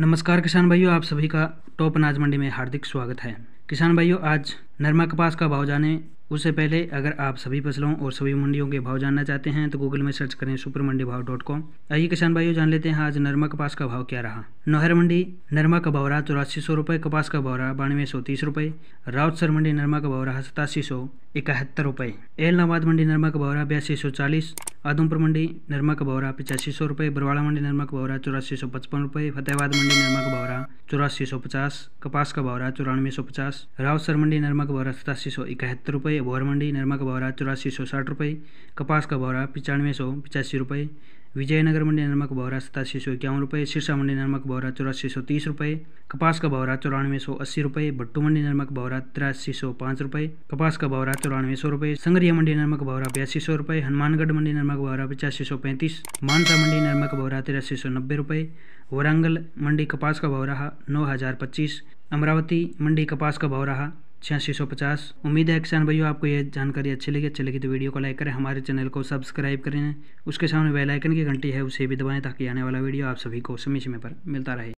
नमस्कार किसान भाइयों आप सभी का टॉप अनाज मंडी में हार्दिक स्वागत है किसान भाइयों आज नरमा कपास का भाव जाने उससे पहले अगर आप सभी फसलों और सभी मंडियों के भाव जानना चाहते हैं तो गूगल में सर्च करें सुपर मंडी भाव डॉट कॉम आइए किसान भाइयों जान लेते हैं आज नरमा कपास का भाव क्या रहा नोहर मंडी नरमा का भाव रहा चौरासी सौ रुपये कपास का भाव रहा बानवे सौ तीस रुपये राउतसर मंडी नरमा का भाव रहा सतासी सौ इकहत्तर रुपये एलनाबाद मंडी नरमा का भाव रहा बयासी सौ चालीस आदमपुर मंडी नरमा का भौरा पिचासी सौ रुपये बरवाड़ा मंडी नरमा का चौरासी सौ पचपन रुपये फतेहाबाद मंडी नरमा का चौरासी सौ पचास कपास का बौरा चौरानवे सौ पचास रावसर मंडी नरमा का सतासी सौ इकहत्तर रुपये भोर मंडी नरमा का चौरासी सौ साठ रुपये कपास का बौरा पचानवे सौ पचासी रुपये विजयनगर मंडी नमक भौरा सतासी सौ इक्यावन रुपये सिरसा मंडी नमक भौरा चौरासी सौ तीस रुपये कपास का भौरा चौरानवे सौ अस्सी रुपये भट्टू मंडी नमक भौरा तिरासी सौ पाँच रुपये कपास का भौरा चौरानवे सौ रुपये संगरिया मंडी नमक भौरा बयासी सौ रुपये हनुमानगढ़ मंडी नमक भौरा पचासी सौ पैंतीस मानसा मंडी नमक भौरा तिरासी सौ नब्बे रुपये वरंगल मंडी कपास का भाव रहा नौ हज़ार पच्चीस अमरावती मंडी कपास का भाव रहा छियासी सौ पचास उम्मीद है किसान भाइयों आपको यह जानकारी अच्छी लगी अच्छी लगी तो वीडियो को लाइक करें हमारे चैनल को सब्सक्राइब करें उसके सामने बेल आइकन की घंटी है उसे भी दबाएं ताकि आने वाला वीडियो आप सभी को समय समय पर मिलता रहे